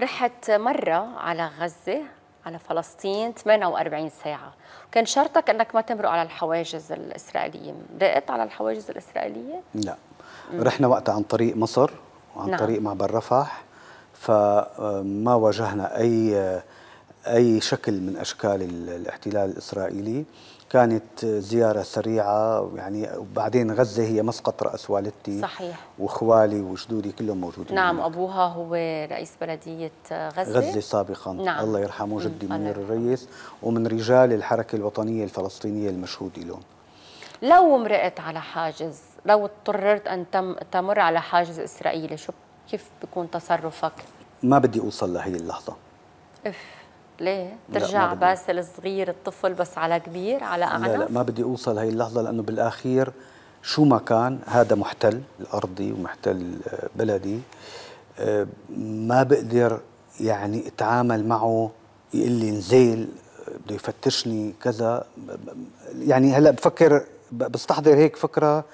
رحت مرة على غزة على فلسطين 48 ساعة كان شرطك أنك ما تمرق على الحواجز الإسرائيلية رأيت على الحواجز الإسرائيلية؟ لا رحنا وقتها عن طريق مصر وعن نعم. طريق معبر رفح فما آه، واجهنا أي آه، أي شكل من أشكال الاحتلال الإسرائيلي كانت زيارة سريعة يعني وبعدين غزة هي مسقط رأس والدتي صحيح وإخوالي وجدودي كلهم موجودين نعم هنا. أبوها هو رئيس بلدية غزة غزة سابقا نعم. الله يرحمه جدي منير الرئيس ومن رجال الحركة الوطنية الفلسطينية المشهود لهم لو مرقت على حاجز لو اضطررت أن تم تمر على حاجز إسرائيلي شو كيف بيكون تصرفك؟ ما بدي أوصل لهي اللحظة إف. ليه؟ بترجع باسل الصغير الطفل بس على كبير على أعنف؟ لا لا ما بدي أوصل هي اللحظة لأنه بالأخير شو ما كان هذا محتل أرضي ومحتل آه، بلدي آه، ما بقدر يعني اتعامل معه يقول لي نزيل بده يفتشني كذا يعني هلا بفكر بستحضر هيك فكره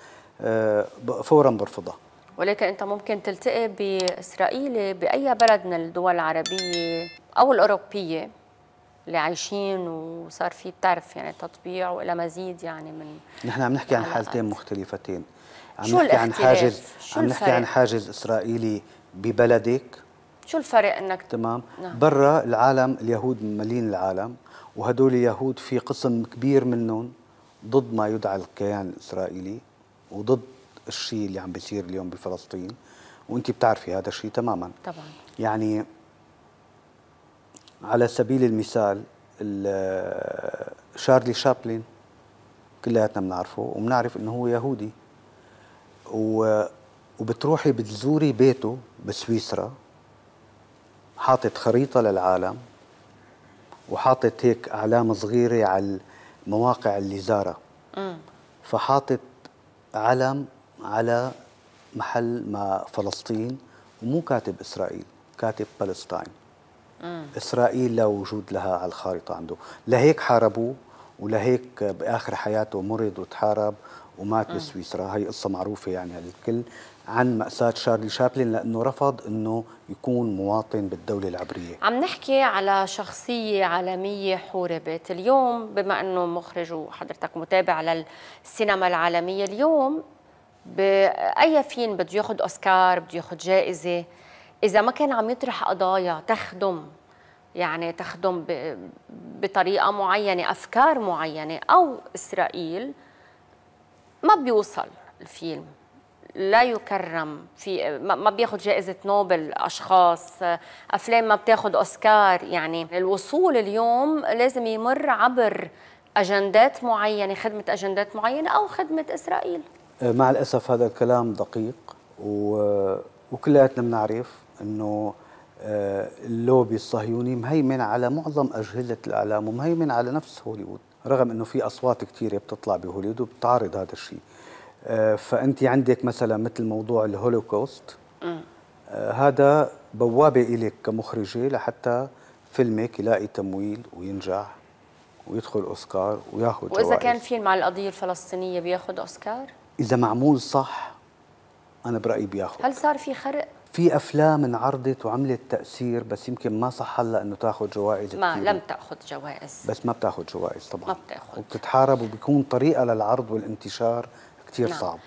آه، فورا برفضها ولكن انت ممكن تلتقي باسرائيلي باي بلد من الدول العربيه او الاوروبيه اللي عايشين وصار في بتعرف يعني تطبيع والى مزيد يعني من نحن عم نحكي عن حالتين مختلفتين عم شو نحكي عن حاجز شو عم نحكي عن حاجز اسرائيلي ببلدك شو الفرق انك تمام نعم. برا العالم اليهود مالين العالم وهدول يهود في قسم كبير منهم ضد ما يدعى الكيان الاسرائيلي وضد الشيء اللي عم بيصير اليوم بفلسطين وانت بتعرفي هذا الشيء تماما طبعا يعني على سبيل المثال شارلي شابلين كلياتنا بنعرفه وبنعرف انه هو يهودي وبتروحي بتزوري بيته بسويسرا حاطط خريطة للعالم وحاطط هيك أعلام صغيرة على المواقع اللي زارها فحاطط علم على محل ما فلسطين ومو كاتب إسرائيل كاتب فلسطين آه. إسرائيل لا وجود لها على الخارطة عنده لهيك حاربوه ولهيك بآخر حياته مرض وتحارب ومات آه. بسويسرا هي قصة معروفة يعني للكل عن مأساة شارلي شابلن لأنه رفض أنه يكون مواطن بالدولة العبرية عم نحكي على شخصية عالمية حوربت اليوم بما أنه مخرج وحضرتك متابع للسينما العالمية اليوم بأي فين بده ياخذ أوسكار بده ياخذ جائزة اذا ما كان عم يطرح قضايا تخدم يعني تخدم بطريقه معينه افكار معينه او اسرائيل ما بيوصل الفيلم لا يكرم في ما بياخذ جائزه نوبل اشخاص افلام ما بتاخذ اوسكار يعني الوصول اليوم لازم يمر عبر اجندات معينه خدمه اجندات معينه او خدمه اسرائيل مع الاسف هذا الكلام دقيق و... وكلياتنا بنعرف انه آه، اللوبي الصهيوني مهيمن على معظم اجهزه الاعلام ومهيمن على نفس هوليوود رغم انه في اصوات كثيره بتطلع بهوليوود وبتعارض هذا الشيء آه، فانت عندك مثلا مثل موضوع الهولوكوست آه، هذا بوابه الك كمخرجه لحتى فيلمك يلاقي تمويل وينجح ويدخل اوسكار وياخذ واذا جوائز. كان فيلم على القضيه الفلسطينيه بياخذ اوسكار اذا معمول صح انا برايي بياخذ هل صار في خرق في افلام انعرضت وعملت تاثير بس يمكن ما صح هلا انه تاخذ جوائز ما كتير. لم تاخذ جوائز بس ما بتاخذ جوائز طبعا ما بتاخذ وبتتحارب وبيكون طريقه للعرض والانتشار كثير نعم. صعب